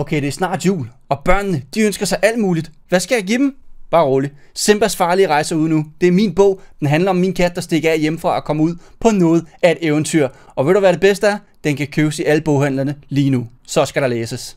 Okay, det er snart jul, og børnene, de ønsker sig alt muligt. Hvad skal jeg give dem? Bare rolig. Simbas farlige rejser ud nu. Det er min bog. Den handler om min kat, der stikker af hjemmefra og kommer ud på noget af et eventyr. Og ved du hvad det bedste er? Den kan købes i alle boghandlerne lige nu. Så skal der læses.